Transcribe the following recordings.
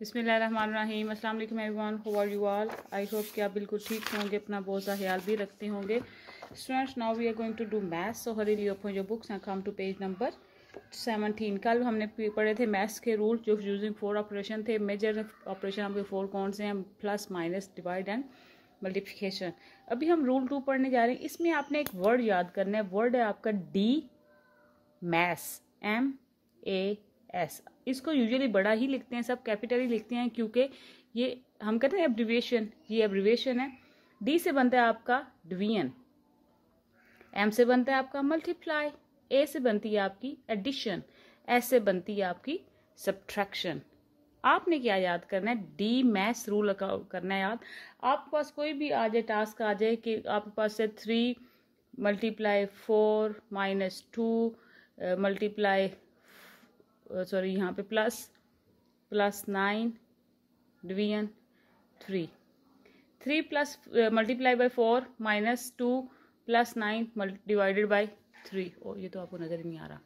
बिसमीम असल everyone how are you all I hope कि आप बिल्कुल ठीक होंगे अपना बहुत सा ख्याल भी रखते होंगे students now we are going to do maths so हरी ली upon your books and come to page number seventeen कल हमने पढ़े थे मैथ्स के रूल जो यूजिंग फोर ऑपरेशन थे मेजर ऑपरेशन आपके फोर कौन से हैं plus minus divide and multiplication अभी हम रूल टू पढ़ने जा रहे हैं इसमें आपने एक वर्ड याद करना है वर्ड है आपका D maths M A S इसको यूजुअली बड़ा ही लिखते हैं सब कैपिटल ही लिखते हैं क्योंकि ये हम कहते हैं एब्रिविएशन ये एब्रिविएशन है डी से बनता है आपका डिवीजन एम से बनता है आपका मल्टीप्लाई ए से बनती है आपकी एडिशन एस से बनती है आपकी सब्ट्रैक्शन आपने क्या याद करना है डी मैथ्स रूल करना है याद आपके पास कोई भी आ जाए टास्क आ जाए कि आपके पास है three multiply four minus two multiply sorry यहाँ पे plus plus nine division three three plus multiply by four minus two plus nine divided by three और ये तो आपको नज़र नहीं आ रहा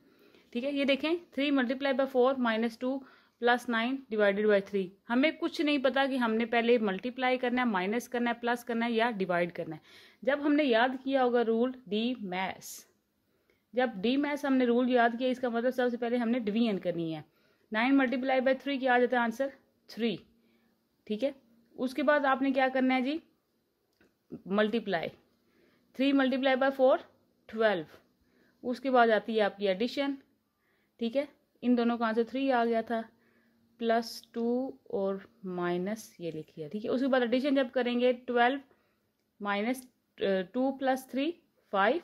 ठीक है ये देखें three multiply by four minus two plus nine divided by three हमें कुछ नहीं पता कि हमने पहले मल्टीप्लाई करना है माइनस करना है प्लस करना है या डिवाइड करना है जब हमने याद किया होगा रूल डी मैस जब डी मैथ्स हमने रूल याद किया इसका मतलब सबसे पहले हमने डिवीजन करनी है नाइन मल्टीप्लाई बाई थ्री क्या आ जाता है आंसर थ्री ठीक है उसके बाद आपने क्या करना है जी multiply three multiply by four twelve उसके बाद आती है आपकी एडिशन ठीक है इन दोनों का आंसर थ्री आ गया था प्लस टू और माइनस ये लिखिए ठीक है उसके बाद एडिशन जब करेंगे twelve minus two plus three five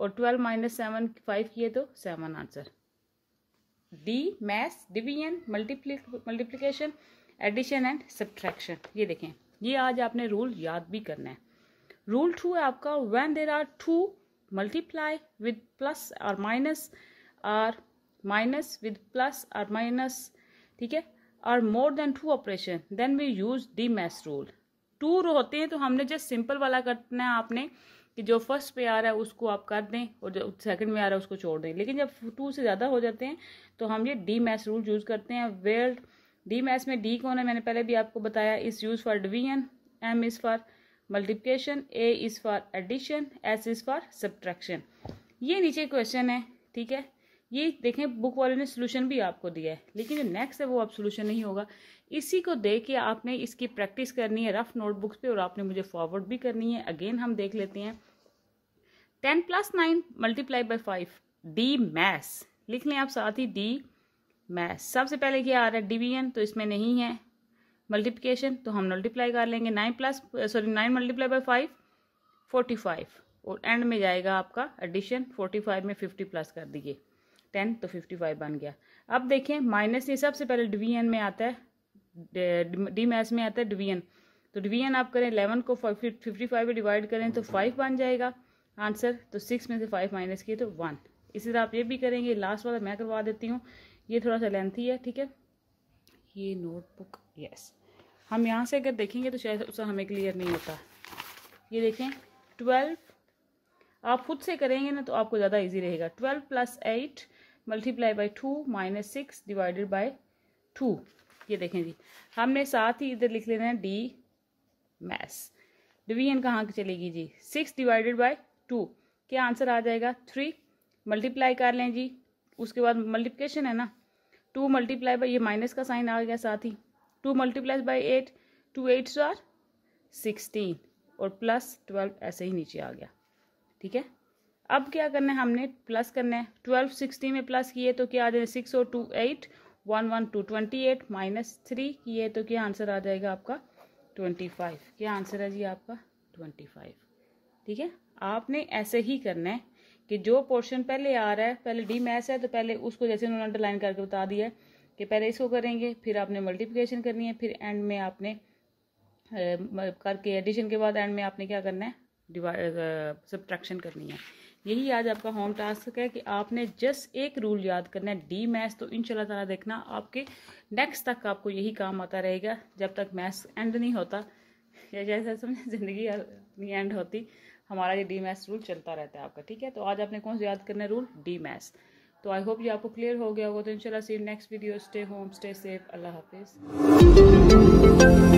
और ट्वेल्व माइनस सेवन फाइव किए तो seven answer D maths division multiplication addition and subtraction ये देखें ये आज आपने रूल याद भी करना है रूल टू है आपका when there are two multiply with plus और minus are minus with plus और माइनस ठीक है और more than two operation then we use D maths rule two होते हैं तो हमने जस्ट सिंपल वाला करना है आपने कि जो फर्स्ट पे आ रहा है उसको आप कर दें और जो सेकंड में आ रहा है उसको छोड़ दें लेकिन जब टू से ज़्यादा हो जाते हैं तो हम ये डी मैथ रूल यूज़ करते हैं वेल डी मैथ में डी कौन है मैंने पहले भी आपको बताया is use for division M is for multiplication A is for addition S is for subtraction ये नीचे क्वेश्चन है ठीक है ये देखें बुक वाले ने सोल्यूशन भी आपको दिया है लेकिन जो नेक्स्ट है वो अब सोल्यूशन नहीं होगा इसी को देख के आपने इसकी प्रैक्टिस करनी है रफ नोटबुक्स पे और आपने मुझे फॉरवर्ड भी करनी है अगेन हम देख लेते हैं ten plus nine multiply by five D maths लिख लें आप साथ ही डी मैथ्स सबसे पहले क्या आ रहा है डिवीजन तो इसमें नहीं है मल्टीप्लिकेशन तो हम मल्टीप्लाई कर लेंगे nine plus sorry nine multiply by five forty five और एंड में जाएगा आपका एडिशन फोर्टी फाइव में फिफ्टी प्लस कर दीजिए टेन तो फिफ्टी फाइव बन गया अब देखें माइनस ये सबसे पहले डिवीजन में आता है डी मैथ्स में आता है डिवीजन तो डिवीजन आप करें इलेवन को फिफ्टी फाइव में डिवाइड करें तो फाइव बन जाएगा आंसर तो सिक्स में से फाइव माइनस किए तो वन इसी तरह आप ये भी करेंगे लास्ट वाला मैं करवा देती हूँ ये थोड़ा सा लेंथी है ठीक है ये नोटबुक यस हम यहाँ से अगर देखेंगे तो शायद उसका हमें क्लियर नहीं होता ये देखें ट्वेल्व आप खुद से करेंगे ना तो आपको ज़्यादा इजी रहेगा twelve plus eight multiply by two minus six divided by two ये देखें जी हमने साथ ही इधर लिख लेना है डी मैस डिवीजन कहाँ चलेगी जी सिक्स डिवाइडेड बाई टू क्या आंसर आ जाएगा थ्री मल्टीप्लाई कर लें जी उसके बाद मल्टीप्लिकेशन है ना टू मल्टीप्लाई बाई ये माइनस का साइन आ गया साथ ही two multiply by eight two eights are sixteen और प्लस ट्वेल्व ऐसे ही नीचे आ गया ठीक है अब क्या करना है हमने प्लस करना है ट्वेल्व सिक्सटी में प्लस किए तो क्या आ जाए सिक्स और two eight one one two twenty eight minus three किए तो क्या आंसर आ जाएगा आपका ट्वेंटी फाइव क्या आंसर है जी आपका ट्वेंटी फाइव ठीक है आपने ऐसे ही करना है कि जो पोर्शन पहले आ रहा है पहले डी मैस है तो पहले उसको जैसे उन्होंने अंडरलाइन करके बता दिया है कि पहले इसको करेंगे फिर आपने मल्टीप्लिकेशन करनी है फिर एंड में आपने करके एडिशन के बाद एंड में आपने क्या करना है डिवाइड सब्ट्रैक्शन करनी है यही आज आपका होम टास्क है कि आपने जस्ट एक रूल याद करना है डी मैथ्स तो इन तला देखना आपके नेक्स्ट तक आपको यही काम आता रहेगा जब तक मैथ्स एंड नहीं होता या जैसे समझे ज़िंदगी नहीं एंड होती हमारा ये डी मैथ्स रूल चलता रहता है आपका ठीक है तो आज आपने कौन सा याद करना है रूल डी मैथ्स तो आई होप ये आपको क्लियर हो गया होगा तो इनशाला see next video stay home stay safe अल्लाह हाफिज़